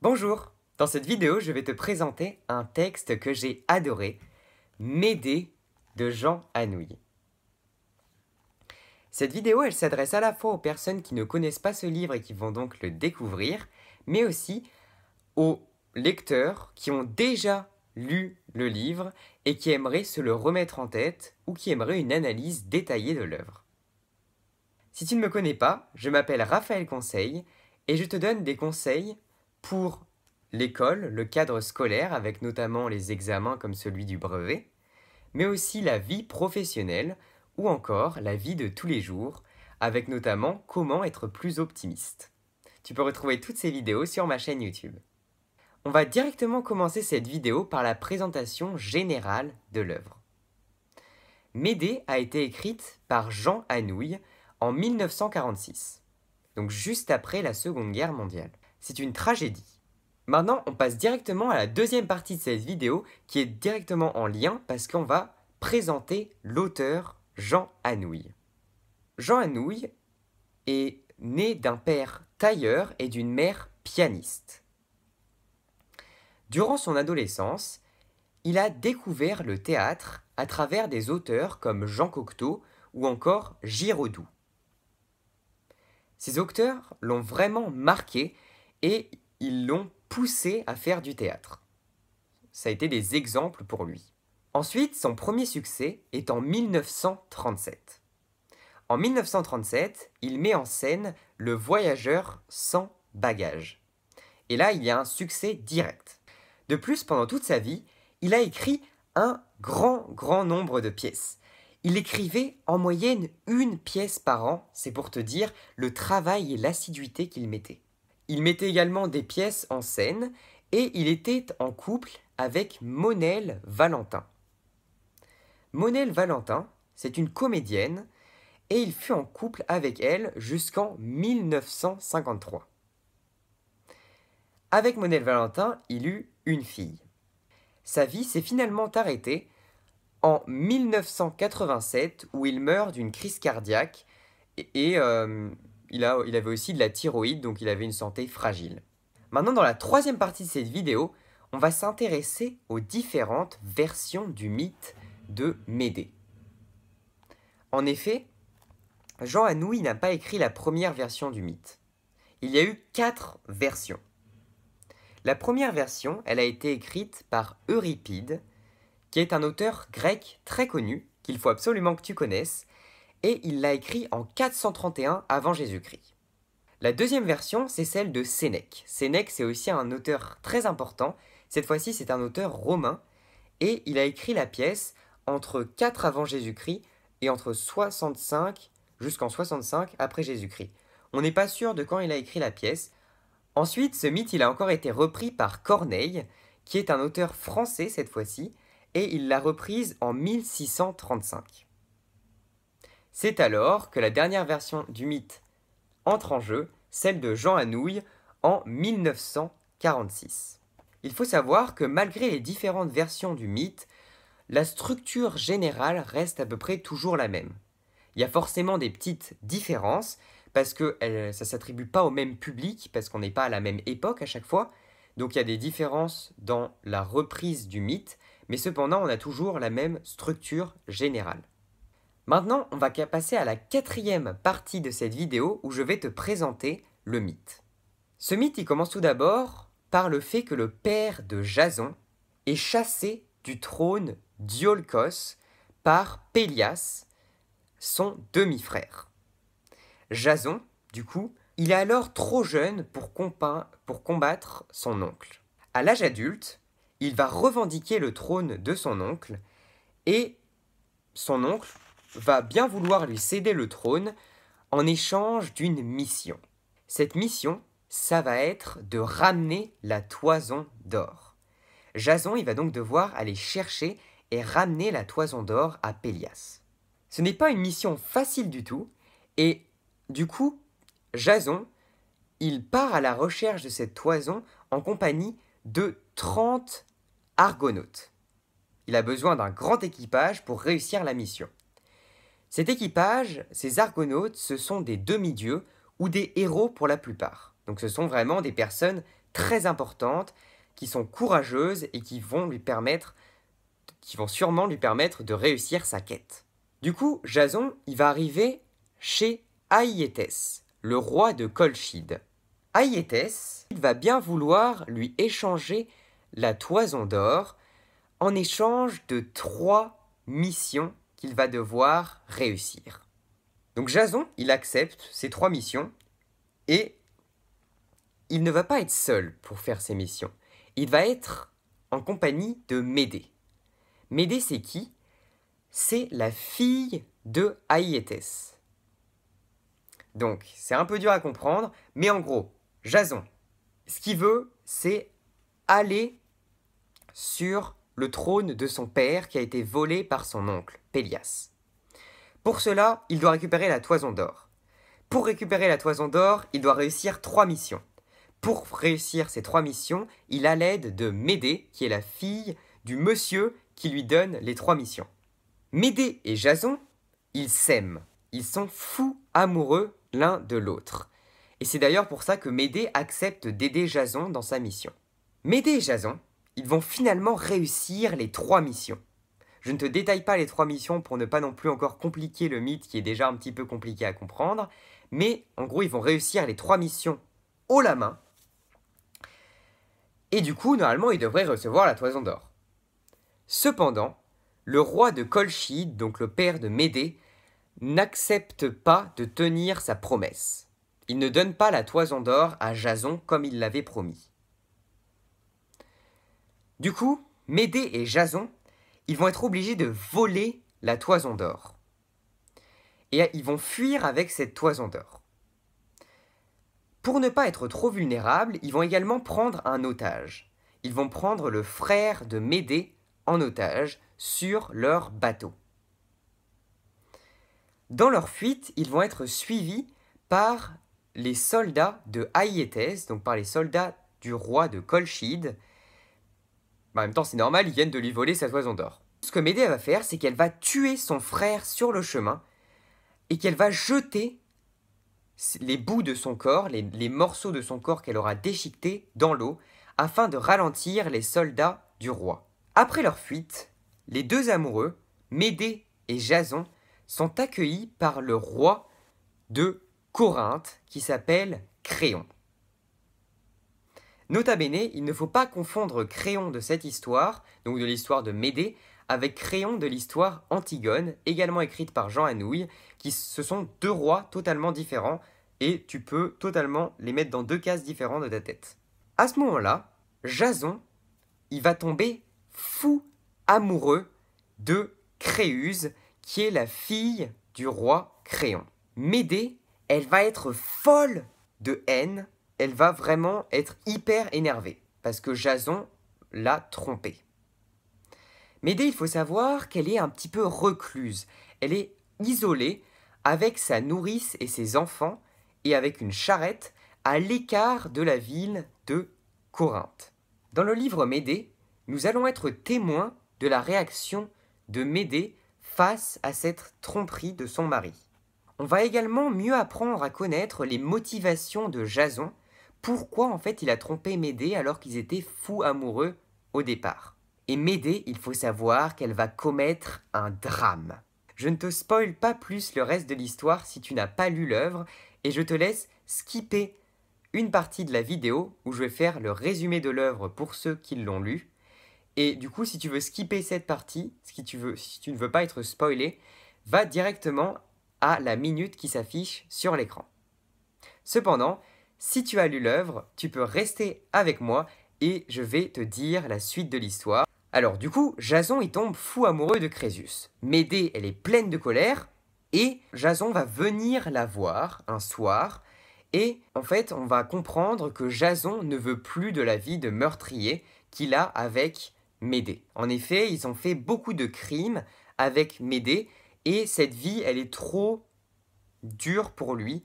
Bonjour, dans cette vidéo je vais te présenter un texte que j'ai adoré, M'aider » de Jean Anouilh. Cette vidéo elle s'adresse à la fois aux personnes qui ne connaissent pas ce livre et qui vont donc le découvrir, mais aussi aux lecteurs qui ont déjà lu le livre et qui aimeraient se le remettre en tête ou qui aimeraient une analyse détaillée de l'œuvre. Si tu ne me connais pas, je m'appelle Raphaël Conseil et je te donne des conseils pour l'école, le cadre scolaire avec notamment les examens comme celui du brevet, mais aussi la vie professionnelle ou encore la vie de tous les jours avec notamment comment être plus optimiste. Tu peux retrouver toutes ces vidéos sur ma chaîne YouTube. On va directement commencer cette vidéo par la présentation générale de l'œuvre. Médée a été écrite par Jean Anouilh en 1946, donc juste après la Seconde Guerre mondiale c'est une tragédie. Maintenant, on passe directement à la deuxième partie de cette vidéo qui est directement en lien parce qu'on va présenter l'auteur Jean Anouilh. Jean Anouilh est né d'un père tailleur et d'une mère pianiste. Durant son adolescence, il a découvert le théâtre à travers des auteurs comme Jean Cocteau ou encore Giraudoux. Ces auteurs l'ont vraiment marqué et ils l'ont poussé à faire du théâtre. Ça a été des exemples pour lui. Ensuite, son premier succès est en 1937. En 1937, il met en scène Le voyageur sans bagage. Et là, il y a un succès direct. De plus, pendant toute sa vie, il a écrit un grand, grand nombre de pièces. Il écrivait en moyenne une pièce par an, c'est pour te dire le travail et l'assiduité qu'il mettait. Il mettait également des pièces en scène et il était en couple avec Monel Valentin. Monel Valentin, c'est une comédienne et il fut en couple avec elle jusqu'en 1953. Avec Monel Valentin, il eut une fille. Sa vie s'est finalement arrêtée en 1987 où il meurt d'une crise cardiaque et, euh, il, avait aussi de la thyroïde, donc il avait une santé fragile. Maintenant, dans la troisième partie de cette vidéo, on va s'intéresser aux différentes versions du mythe de Médée. En effet, Jean Anouilh n'a pas écrit la première version du mythe. Il y a eu quatre versions. La première version, elle a été écrite par Euripide, qui est un auteur grec très connu, qu'il faut absolument que tu connaisses, et il l'a écrit en 431 avant Jésus-Christ. La deuxième version, c'est celle de Sénèque. Sénèque, c'est aussi un auteur très important, cette fois-ci c'est un auteur romain, et il a écrit la pièce entre 4 avant Jésus-Christ et entre 65 jusqu'en 65 après Jésus-Christ. On n'est pas sûr de quand il a écrit la pièce. Ensuite, ce mythe, il a encore été repris par Corneille, qui est un auteur français cette fois-ci, et il l'a reprise en 1635. C'est alors que la dernière version du mythe entre en jeu, celle de Jean Anouilh en 1946. Il faut savoir que malgré les différentes versions du mythe, la structure générale reste à peu près toujours la même. Il y a forcément des petites différences parce que euh, ça ne s'attribue pas au même public, parce qu'on n'est pas à la même époque à chaque fois. Donc il y a des différences dans la reprise du mythe, mais cependant on a toujours la même structure générale. Maintenant, on va passer à la quatrième partie de cette vidéo où je vais te présenter le mythe. Ce mythe, il commence tout d'abord par le fait que le père de Jason est chassé du trône d'Iolcos par Pélias, son demi-frère. Jason, du coup, il est alors trop jeune pour, pour combattre son oncle. À l'âge adulte, il va revendiquer le trône de son oncle et son oncle va bien vouloir lui céder le trône en échange d'une mission. Cette mission, ça va être de ramener la toison d'or. Jason, il va donc devoir aller chercher et ramener la toison d'or à Pélias. Ce n'est pas une mission facile du tout, et du coup, Jason, il part à la recherche de cette toison en compagnie de 30 argonautes. Il a besoin d'un grand équipage pour réussir la mission. Cet équipage, ces argonautes, ce sont des demi-dieux ou des héros pour la plupart. Donc ce sont vraiment des personnes très importantes qui sont courageuses et qui vont lui permettre qui vont sûrement lui permettre de réussir sa quête. Du coup, Jason, il va arriver chez Aïétès, le roi de Colchide. Aïétès, il va bien vouloir lui échanger la toison d'or en échange de trois missions qu'il va devoir réussir. Donc Jason, il accepte ces trois missions et il ne va pas être seul pour faire ses missions. Il va être en compagnie de Médée. Médée, c'est qui C'est la fille de Aïétès. Donc, c'est un peu dur à comprendre, mais en gros, Jason, ce qu'il veut, c'est aller sur le trône de son père qui a été volé par son oncle, Pélias. Pour cela, il doit récupérer la toison d'or. Pour récupérer la toison d'or, il doit réussir trois missions. Pour réussir ces trois missions, il a l'aide de Médée, qui est la fille du monsieur qui lui donne les trois missions. Médée et Jason, ils s'aiment. Ils sont fous amoureux l'un de l'autre. Et c'est d'ailleurs pour ça que Médée accepte d'aider Jason dans sa mission. Médée et Jason ils vont finalement réussir les trois missions. Je ne te détaille pas les trois missions pour ne pas non plus encore compliquer le mythe qui est déjà un petit peu compliqué à comprendre, mais en gros ils vont réussir les trois missions haut la main, et du coup normalement ils devraient recevoir la toison d'or. Cependant, le roi de Colchide, donc le père de Médée, n'accepte pas de tenir sa promesse. Il ne donne pas la toison d'or à Jason comme il l'avait promis. Du coup, Médée et Jason, ils vont être obligés de voler la toison d'or. Et ils vont fuir avec cette toison d'or. Pour ne pas être trop vulnérables, ils vont également prendre un otage. Ils vont prendre le frère de Médée en otage sur leur bateau. Dans leur fuite, ils vont être suivis par les soldats de Haïétès, donc par les soldats du roi de Colchide, en même temps, c'est normal, ils viennent de lui voler sa toison d'or. Ce que Médée va faire, c'est qu'elle va tuer son frère sur le chemin et qu'elle va jeter les bouts de son corps, les, les morceaux de son corps qu'elle aura déchiquetés dans l'eau afin de ralentir les soldats du roi. Après leur fuite, les deux amoureux, Médée et Jason, sont accueillis par le roi de Corinthe qui s'appelle Créon. Nota bene, il ne faut pas confondre Créon de cette histoire, donc de l'histoire de Médée, avec Créon de l'histoire Antigone, également écrite par Jean Anouilh, qui ce sont deux rois totalement différents, et tu peux totalement les mettre dans deux cases différentes de ta tête. À ce moment-là, Jason, il va tomber fou amoureux de Créuse, qui est la fille du roi Créon. Médée, elle va être folle de haine elle va vraiment être hyper énervée, parce que Jason l'a trompée. Médée, il faut savoir qu'elle est un petit peu recluse, elle est isolée avec sa nourrice et ses enfants, et avec une charrette à l'écart de la ville de Corinthe. Dans le livre Médée, nous allons être témoins de la réaction de Médée face à cette tromperie de son mari. On va également mieux apprendre à connaître les motivations de Jason pourquoi en fait il a trompé Médée alors qu'ils étaient fous amoureux au départ. Et Médée, il faut savoir qu'elle va commettre un drame. Je ne te spoil pas plus le reste de l'histoire si tu n'as pas lu l'œuvre, et je te laisse skipper une partie de la vidéo où je vais faire le résumé de l'œuvre pour ceux qui l'ont lu. Et du coup, si tu veux skipper cette partie, si tu, veux, si tu ne veux pas être spoilé, va directement à la minute qui s'affiche sur l'écran. Cependant, si tu as lu l'œuvre, tu peux rester avec moi et je vais te dire la suite de l'histoire. Alors du coup, Jason y tombe fou amoureux de Crésus. Médée, elle est pleine de colère et Jason va venir la voir un soir et en fait, on va comprendre que Jason ne veut plus de la vie de meurtrier qu'il a avec Médée. En effet, ils ont fait beaucoup de crimes avec Médée et cette vie, elle est trop dure pour lui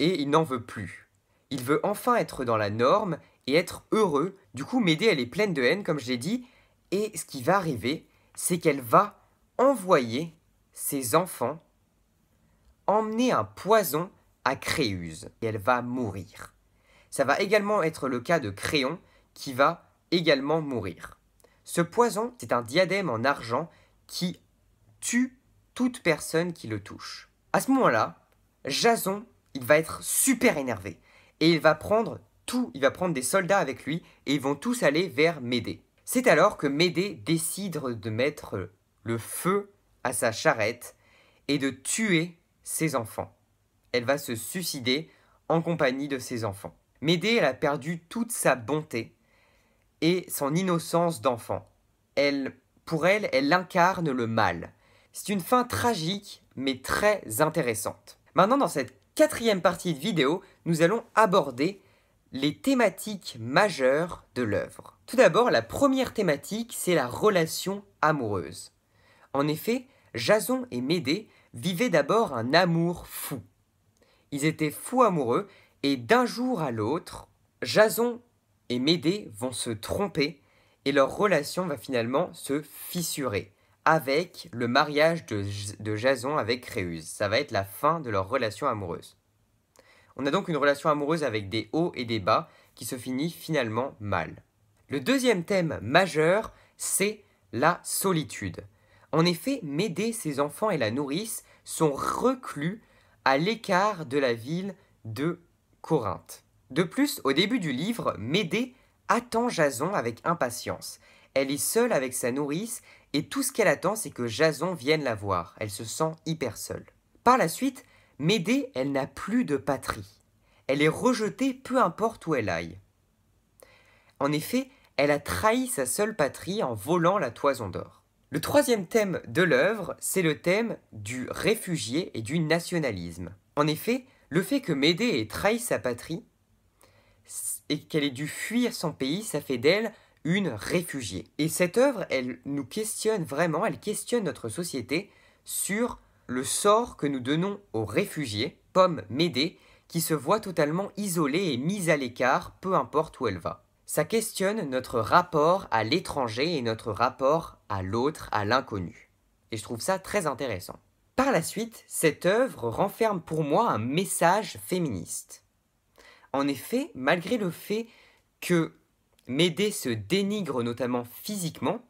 et il n'en veut plus. Il veut enfin être dans la norme et être heureux. Du coup, Médée, elle est pleine de haine, comme je l'ai dit. Et ce qui va arriver, c'est qu'elle va envoyer ses enfants emmener un poison à Créuse. Et elle va mourir. Ça va également être le cas de Créon, qui va également mourir. Ce poison, c'est un diadème en argent qui tue toute personne qui le touche. À ce moment-là, Jason, il va être super énervé et il va prendre tout, il va prendre des soldats avec lui, et ils vont tous aller vers Médée. C'est alors que Médée décide de mettre le feu à sa charrette et de tuer ses enfants. Elle va se suicider en compagnie de ses enfants. Médée, a perdu toute sa bonté et son innocence d'enfant. Elle, pour elle, elle incarne le mal. C'est une fin tragique, mais très intéressante. Maintenant, dans cette quatrième partie de vidéo, nous allons aborder les thématiques majeures de l'œuvre. Tout d'abord, la première thématique, c'est la relation amoureuse. En effet, Jason et Médée vivaient d'abord un amour fou. Ils étaient fous amoureux et d'un jour à l'autre, Jason et Médée vont se tromper et leur relation va finalement se fissurer avec le mariage de, Jason avec Créuse. Ça va être la fin de leur relation amoureuse. On a donc une relation amoureuse avec des hauts et des bas qui se finit finalement mal. Le deuxième thème majeur, c'est la solitude. En effet, Médée, ses enfants et la nourrice sont reclus à l'écart de la ville de Corinthe. De plus, au début du livre, Médée attend Jason avec impatience. Elle est seule avec sa nourrice et tout ce qu'elle attend, c'est que Jason vienne la voir. Elle se sent hyper seule. Par la suite, Médée, elle n'a plus de patrie. Elle est rejetée peu importe où elle aille. En effet, elle a trahi sa seule patrie en volant la toison d'or. Le troisième thème de l'œuvre, c'est le thème du réfugié et du nationalisme. En effet, le fait que Médée ait trahi sa patrie et qu'elle ait dû fuir son pays, ça fait d'elle une réfugiée. Et cette œuvre, elle nous questionne vraiment, elle questionne notre société sur le sort que nous donnons aux réfugiés, Pomme Médée, qui se voit totalement isolée et mise à l'écart, peu importe où elle va. Ça questionne notre rapport à l'étranger et notre rapport à l'autre, à l'inconnu. Et je trouve ça très intéressant. Par la suite, cette œuvre renferme pour moi un message féministe. En effet, malgré le fait que Médée se dénigre notamment physiquement,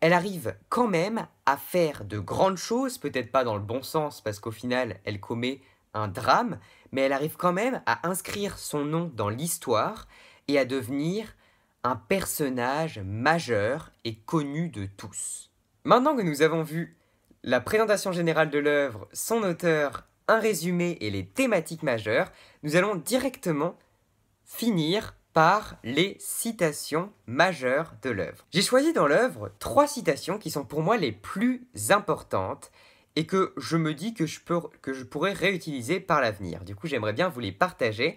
elle arrive quand même à faire de grandes choses, peut-être pas dans le bon sens, parce qu'au final, elle commet un drame, mais elle arrive quand même à inscrire son nom dans l'histoire et à devenir un personnage majeur et connu de tous. Maintenant que nous avons vu la présentation générale de l'œuvre, son auteur, un résumé et les thématiques majeures, nous allons directement finir par les citations majeures de l'œuvre. J'ai choisi dans l'œuvre trois citations qui sont pour moi les plus importantes et que je me dis que je, peux, que je pourrais réutiliser par l'avenir. Du coup, j'aimerais bien vous les partager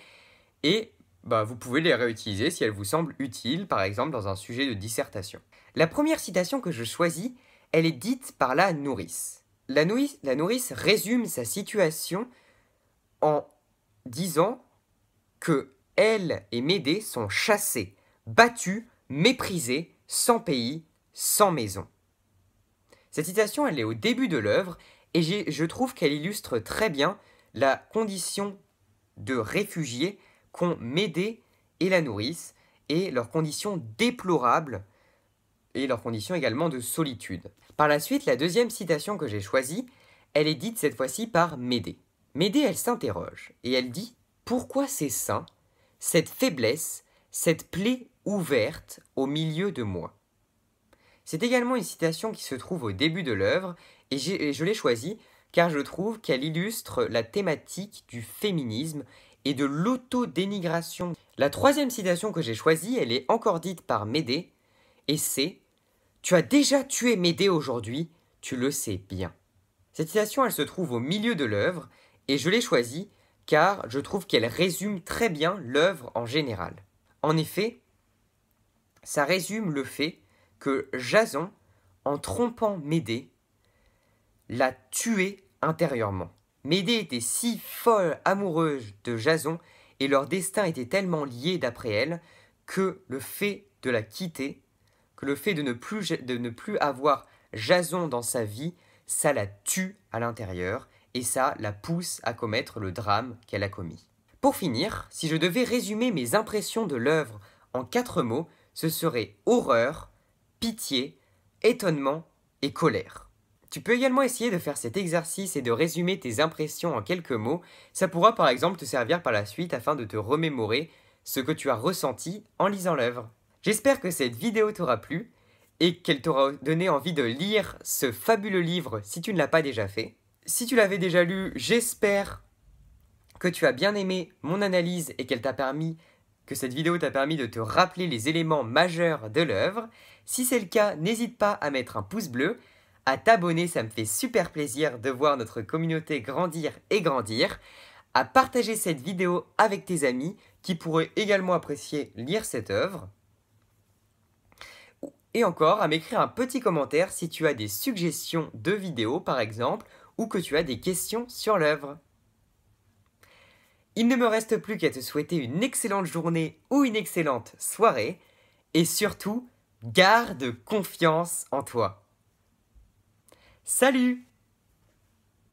et bah, vous pouvez les réutiliser si elles vous semblent utiles, par exemple dans un sujet de dissertation. La première citation que je choisis, elle est dite par La nourrice, la nourrice résume sa situation en disant que elle et Médée sont chassées, battues, méprisées, sans pays, sans maison. Cette citation, elle est au début de l'œuvre et je trouve qu'elle illustre très bien la condition de réfugiés qu'ont Médée et la nourrice et leurs conditions déplorables et leurs conditions également de solitude. Par la suite, la deuxième citation que j'ai choisie, elle est dite cette fois-ci par Médée. Médée, elle s'interroge et elle dit Pourquoi ces saints cette faiblesse, cette plaie ouverte au milieu de moi. C'est également une citation qui se trouve au début de l'œuvre et, je l'ai choisie car je trouve qu'elle illustre la thématique du féminisme et de l'autodénigration. La troisième citation que j'ai choisie, elle est encore dite par Médée, et c'est Tu as déjà tué Médée aujourd'hui, tu le sais bien. Cette citation, elle se trouve au milieu de l'œuvre, et je l'ai choisie car je trouve qu'elle résume très bien l'œuvre en général. En effet, ça résume le fait que Jason, en trompant Médée, l'a tuée intérieurement. Médée était si folle amoureuse de Jason et leur destin était tellement lié d'après elle que le fait de la quitter, que le fait de ne plus, de ne plus avoir Jason dans sa vie, ça la tue à l'intérieur et ça la pousse à commettre le drame qu'elle a commis. Pour finir, si je devais résumer mes impressions de l'œuvre en quatre mots, ce serait horreur, pitié, étonnement et colère. Tu peux également essayer de faire cet exercice et de résumer tes impressions en quelques mots, ça pourra par exemple te servir par la suite afin de te remémorer ce que tu as ressenti en lisant l'œuvre. J'espère que cette vidéo t'aura plu et qu'elle t'aura donné envie de lire ce fabuleux livre si tu ne l'as pas déjà fait. Si tu l'avais déjà lu, j'espère que tu as bien aimé mon analyse et qu'elle que cette vidéo t'a permis de te rappeler les éléments majeurs de l'œuvre. Si c'est le cas, n'hésite pas à mettre un pouce bleu, à t'abonner, ça me fait super plaisir de voir notre communauté grandir et grandir, à partager cette vidéo avec tes amis qui pourraient également apprécier lire cette œuvre, et encore à m'écrire un petit commentaire si tu as des suggestions de vidéos par exemple, ou que tu as des questions sur l'œuvre. Il ne me reste plus qu'à te souhaiter une excellente journée ou une excellente soirée, et surtout, garde confiance en toi. Salut